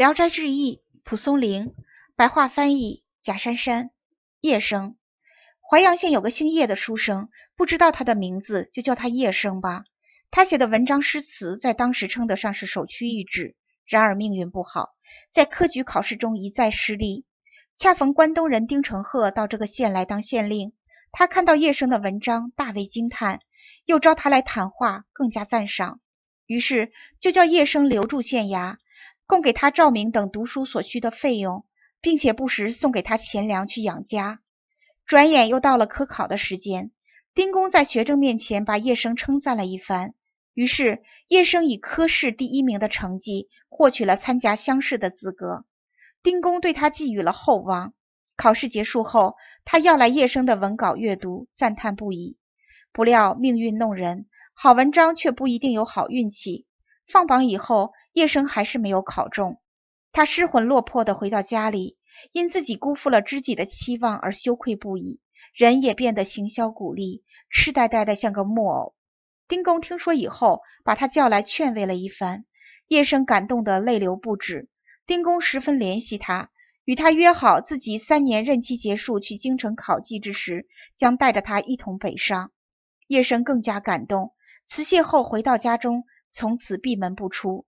《聊斋志异》，蒲松龄，白话翻译，贾珊珊，叶生。淮阳县有个姓叶的书生，不知道他的名字，就叫他叶生吧。他写的文章、诗词，在当时称得上是首屈一指。然而命运不好，在科举考试中一再失利。恰逢关东人丁承鹤到这个县来当县令，他看到叶生的文章，大为惊叹，又召他来谈话，更加赞赏，于是就叫叶生留住县衙。供给他照明等读书所需的费用，并且不时送给他钱粮去养家。转眼又到了科考的时间，丁公在学政面前把叶生称赞了一番。于是叶生以科试第一名的成绩获取了参加乡试的资格。丁公对他寄予了厚望。考试结束后，他要来叶生的文稿阅读，赞叹不已。不料命运弄人，好文章却不一定有好运气。放榜以后。叶生还是没有考中，他失魂落魄地回到家里，因自己辜负了知己的期望而羞愧不已，人也变得行销骨立，痴呆呆的像个木偶。丁公听说以后，把他叫来劝慰了一番，叶生感动得泪流不止。丁公十分怜惜他，与他约好自己三年任期结束去京城考技之时，将带着他一同北上。叶生更加感动，辞谢后回到家中，从此闭门不出。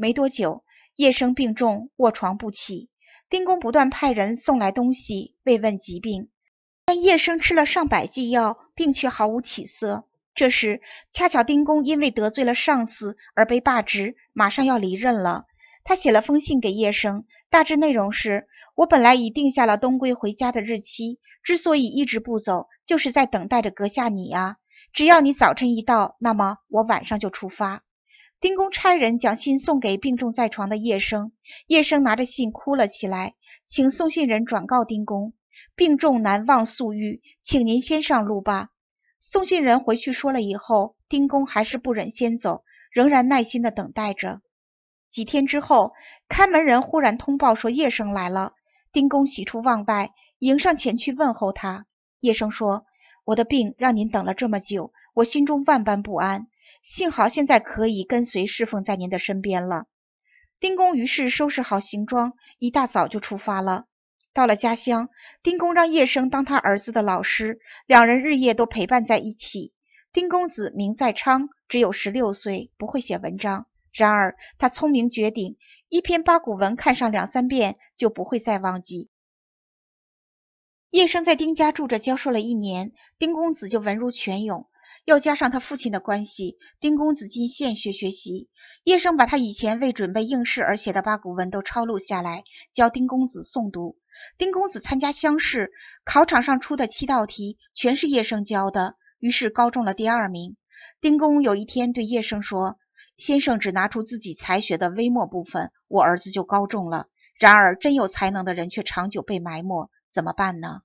没多久，叶生病重，卧床不起。丁公不断派人送来东西慰问疾病，但叶生吃了上百剂药，病却毫无起色。这时，恰巧丁公因为得罪了上司而被罢职，马上要离任了。他写了封信给叶生，大致内容是：我本来已定下了东归回家的日期，之所以一直不走，就是在等待着阁下你啊。只要你早晨一到，那么我晚上就出发。丁公差人将信送给病重在床的叶生，叶生拿着信哭了起来，请送信人转告丁公，病重难忘宿愈，请您先上路吧。送信人回去说了以后，丁公还是不忍先走，仍然耐心地等待着。几天之后，看门人忽然通报说叶生来了，丁公喜出望外，迎上前去问候他。叶生说：“我的病让您等了这么久，我心中万般不安。”幸好现在可以跟随侍奉在您的身边了。丁公于是收拾好行装，一大早就出发了。到了家乡，丁公让叶生当他儿子的老师，两人日夜都陪伴在一起。丁公子名在昌，只有十六岁，不会写文章，然而他聪明绝顶，一篇八股文看上两三遍就不会再忘记。叶生在丁家住着，教授了一年，丁公子就文如泉涌。又加上他父亲的关系，丁公子进县学学习。叶生把他以前为准备应试而写的八股文都抄录下来，教丁公子诵读。丁公子参加乡试，考场上出的七道题全是叶生教的，于是高中了第二名。丁公有一天对叶生说：“先生只拿出自己才学的微末部分，我儿子就高中了。然而真有才能的人却长久被埋没，怎么办呢？”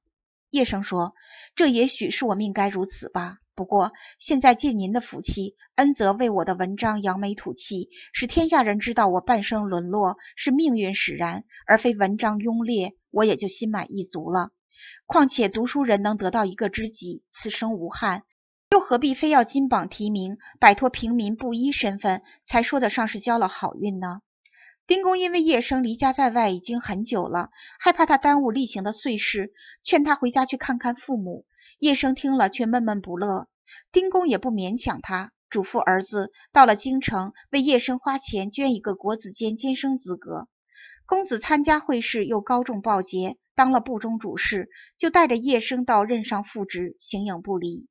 叶生说：“这也许是我命该如此吧。”不过，现在借您的福气，恩泽为我的文章扬眉吐气，使天下人知道我半生沦落是命运使然，而非文章庸劣，我也就心满意足了。况且读书人能得到一个知己，此生无憾，又何必非要金榜题名，摆脱平民布衣身份，才说得上是交了好运呢？丁公因为叶生离家在外已经很久了，害怕他耽误例行的碎事，劝他回家去看看父母。叶生听了，却闷闷不乐。丁公也不勉强他，嘱咐儿子到了京城，为叶生花钱捐一个国子监监生资格。公子参加会试，又高中报捷，当了部中主事，就带着叶生到任上复职，形影不离。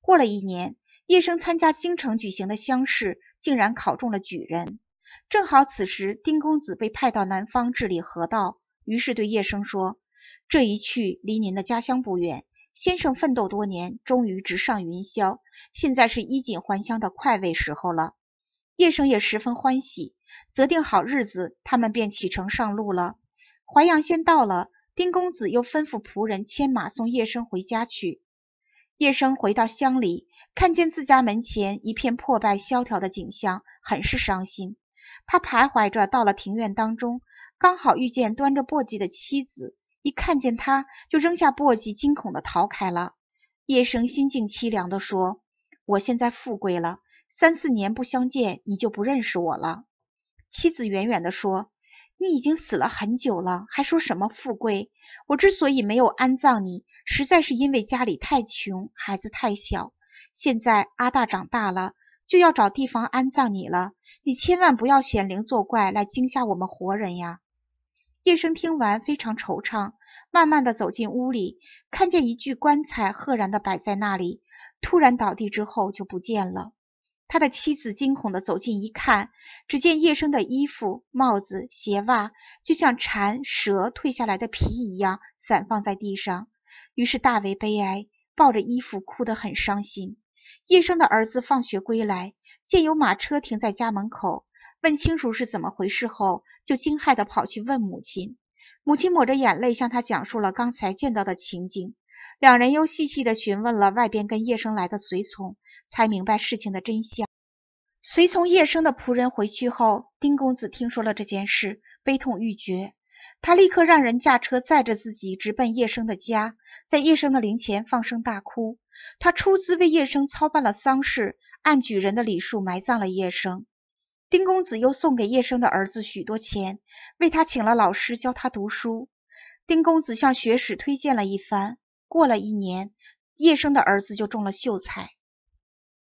过了一年，叶生参加京城举行的乡试，竟然考中了举人。正好此时丁公子被派到南方治理河道，于是对叶生说：“这一去离您的家乡不远。”先生奋斗多年，终于直上云霄，现在是衣锦还乡的快慰时候了。叶生也十分欢喜，择定好日子，他们便启程上路了。淮阳县到了，丁公子又吩咐仆人牵马送叶生回家去。叶生回到乡里，看见自家门前一片破败萧条的景象，很是伤心。他徘徊着到了庭院当中，刚好遇见端着簸箕的妻子。一看见他，就扔下簸箕，惊恐地逃开了。叶生心境凄凉地说：“我现在富贵了，三四年不相见，你就不认识我了。”妻子远远地说：“你已经死了很久了，还说什么富贵？我之所以没有安葬你，实在是因为家里太穷，孩子太小。现在阿大长大了，就要找地方安葬你了，你千万不要显灵作怪，来惊吓我们活人呀！”叶生听完，非常惆怅。慢慢的走进屋里，看见一具棺材赫然的摆在那里，突然倒地之后就不见了。他的妻子惊恐的走近一看，只见叶生的衣服、帽子、鞋袜，就像蝉蛇蜕下来的皮一样散放在地上，于是大为悲哀，抱着衣服哭得很伤心。叶生的儿子放学归来，见有马车停在家门口，问清楚是怎么回事后，就惊骇的跑去问母亲。母亲抹着眼泪，向他讲述了刚才见到的情景。两人又细细地询问了外边跟叶生来的随从，才明白事情的真相。随从叶生的仆人回去后，丁公子听说了这件事，悲痛欲绝。他立刻让人驾车载着自己直奔叶生的家，在叶生的灵前放声大哭。他出资为叶生操办了丧事，按举人的礼数埋葬了叶生。丁公子又送给叶生的儿子许多钱，为他请了老师教他读书。丁公子向学史推荐了一番，过了一年，叶生的儿子就中了秀才。